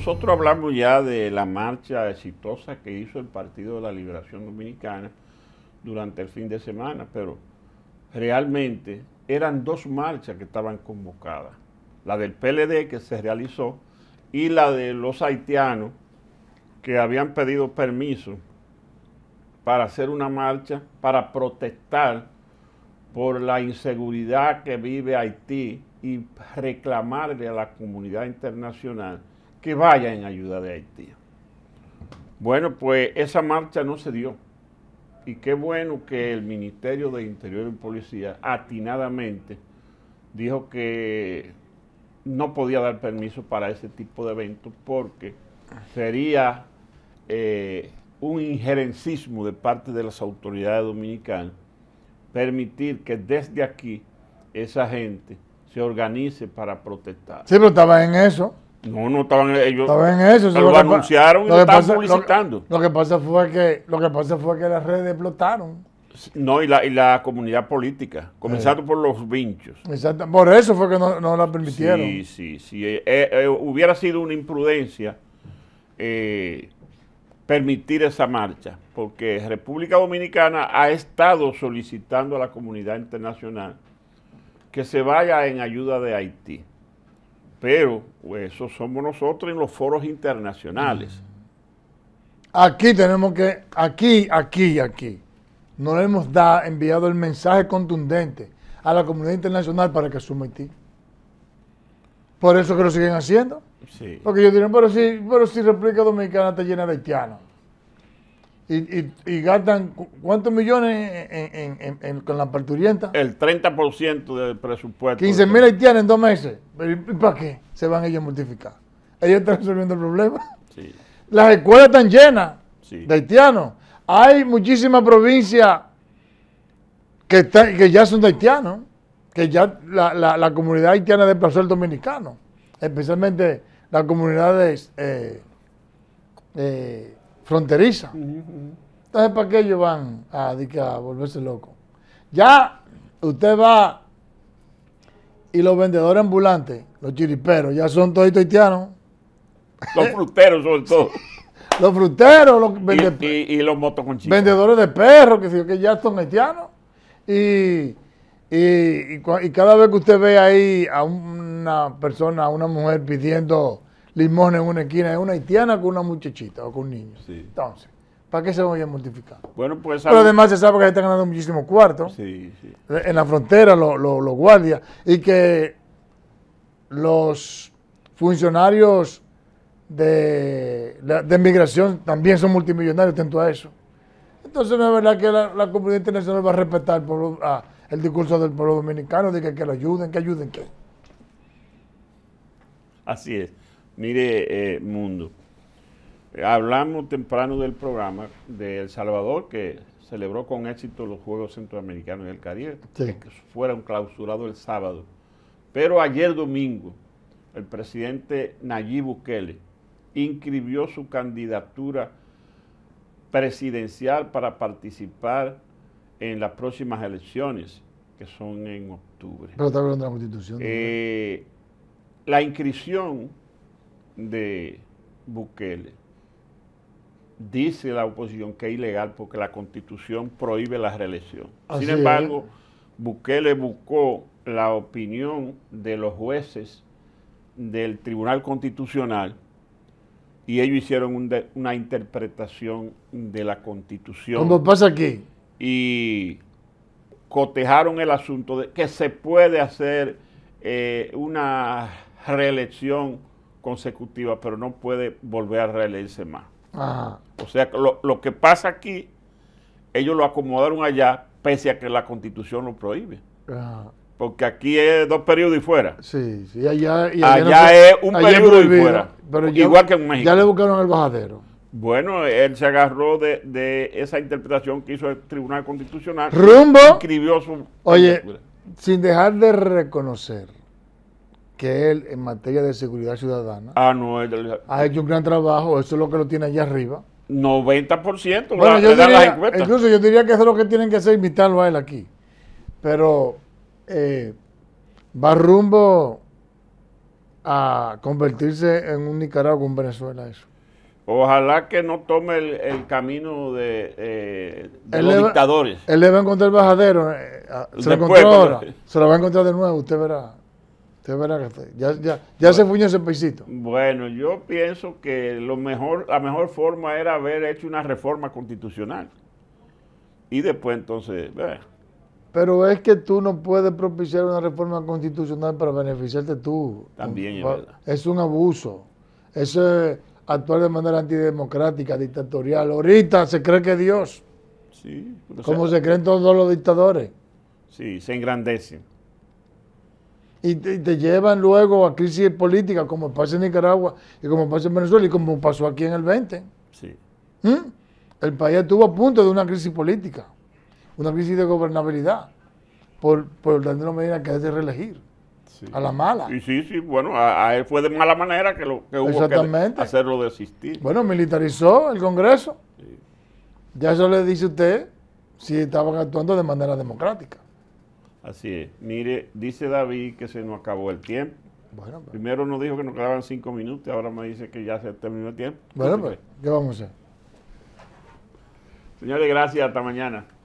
Nosotros hablamos ya de la marcha exitosa que hizo el Partido de la Liberación Dominicana durante el fin de semana, pero realmente eran dos marchas que estaban convocadas, la del PLD que se realizó y la de los haitianos que habían pedido permiso para hacer una marcha, para protestar por la inseguridad que vive Haití y reclamarle a la comunidad internacional que vaya en ayuda de Haití. Bueno, pues esa marcha no se dio. Y qué bueno que el Ministerio de Interior y Policía atinadamente dijo que no podía dar permiso para ese tipo de eventos porque sería eh, un injerencismo de parte de las autoridades dominicanas permitir que desde aquí esa gente se organice para protestar. Sí, pero estaba en eso. No, no estaban ellos. en lo, anunciaron y lo, estaban Lo que, pasa fue que lo que pasa fue que las redes explotaron. No, y la, y la comunidad política, comenzando eh. por los vinchos. Exacto. Por eso fue que no, no la permitieron. Sí, sí, sí. Eh, eh, hubiera sido una imprudencia permitir esa marcha, porque República Dominicana ha estado solicitando a la comunidad internacional que se vaya en ayuda de Haití pero pues, eso somos nosotros en los foros internacionales. Aquí tenemos que, aquí, aquí, y aquí, no le hemos da, enviado el mensaje contundente a la comunidad internacional para que asuma Haití. Por eso que lo siguen haciendo. Sí. Porque ellos dirán, pero sí, pero si República Dominicana está llena de haitianos y, gastan cuántos millones en, con la parturienta. El 30% del presupuesto. 15 mil haitianos en dos meses. ¿Y para qué? Se van ellos a multiplicar. Ellos están resolviendo el problema. Sí. Las escuelas están llenas de haitianos. Hay muchísimas provincias que, que ya son de haitianos, que ya la, comunidad haitiana desplazó al dominicano, especialmente las comunidades fronteriza. Entonces, ¿para qué ellos van a, a volverse locos? Ya usted va y los vendedores ambulantes, los chiriperos, ya son toditos haitianos. Los fruteros, sobre todo. los fruteros, los vendedores. Y, los motoconchitos. Vendedores de perros, que, que ya son haitianos. Y, y, cada vez que usted ve ahí a una persona, a una mujer pidiendo limón en una esquina Es una haitiana con una muchachita o con un niño. Entonces, ¿para qué se van a multiplicar? Bueno, pues... Pero además se sabe que se están ganando muchísimos cuartos. En la frontera, los lo, guardias. Y que los funcionarios de, de migración también son multimillonarios, tanto a eso. Entonces no es verdad que la, comunidad internacional va a respetar el, ah, el discurso del pueblo dominicano de que, que lo ayuden, que ayuden, que... Así es. Mire, eh, Mundo, hablamos temprano del programa de El Salvador que celebró con éxito los Juegos Centroamericanos en el Caribe, que fueron clausurados el sábado. Pero ayer domingo, el presidente Nayib Bukele inscribió su candidatura presidencial para participar en las próximas elecciones, que son en octubre. Pero está hablando de la constitución. Eh, la inscripción de Bukele. Dice la oposición que es ilegal porque la constitución prohíbe la reelección. Sin embargo, Bukele buscó la opinión de los jueces del Tribunal Constitucional y ellos hicieron una interpretación de la constitución. ¿Cómo pasa aquí? Y cotejaron el asunto de que se puede hacer eh, una reelección consecutiva pero no puede volver a reelegirse más. O sea, lo, que pasa aquí, ellos lo acomodaron allá, pese a que la constitución lo prohíbe. Porque aquí es dos periodos y fuera. Sí, sí, allá, es un periodo y fuera. Pero igual que en México. Ya le buscaron el bajadero. Bueno, él se agarró de, de, esa interpretación que hizo el Tribunal Constitucional. Rumbo. Escribió su. Oye, sin dejar de reconocer que él en materia de seguridad ciudadana ah, ha hecho un gran trabajo, eso es lo que lo tiene allá arriba. 90% bueno, la, yo diría, Incluso yo diría que eso es lo que tienen que hacer, invitarlo a él aquí. Pero eh, va rumbo a convertirse en un Nicaragua, un Venezuela, eso. Ojalá que no tome el, camino de, eh, los dictadores. Él le va a encontrar el bajadero. Eh, se, se lo va a encontrar de nuevo, usted verá ya, se fue ese paisito Bueno, yo pienso que lo mejor, la mejor forma era haber hecho una reforma constitucional. Y después entonces, Pero es que tú no puedes propiciar una reforma constitucional para beneficiarte tú. También es verdad. Es un abuso. es actuar de manera antidemocrática, dictatorial. Ahorita se cree que Dios. Sí. Como se creen todos los dictadores. Sí, se engrandecen y te, llevan luego a crisis política, como pasa en Nicaragua y como pasa en Venezuela y como pasó aquí en el 20. ¿Mm? El país estuvo a punto de una crisis política, una crisis de gobernabilidad, por, por medida que es de reelegir. A la mala. Y sí, sí, bueno, a, él fue de mala manera que, lo, que hubo que hacerlo desistir. Bueno, militarizó el Congreso. Ya eso le dice usted si estaban actuando de manera democrática. Así es. Mire, dice David que se nos acabó el tiempo. Bueno, pues. Primero nos dijo que nos quedaban cinco minutos, ahora me dice que ya se terminó el tiempo. Bueno, pues, ¿qué vamos a hacer? Señores, gracias. Hasta mañana.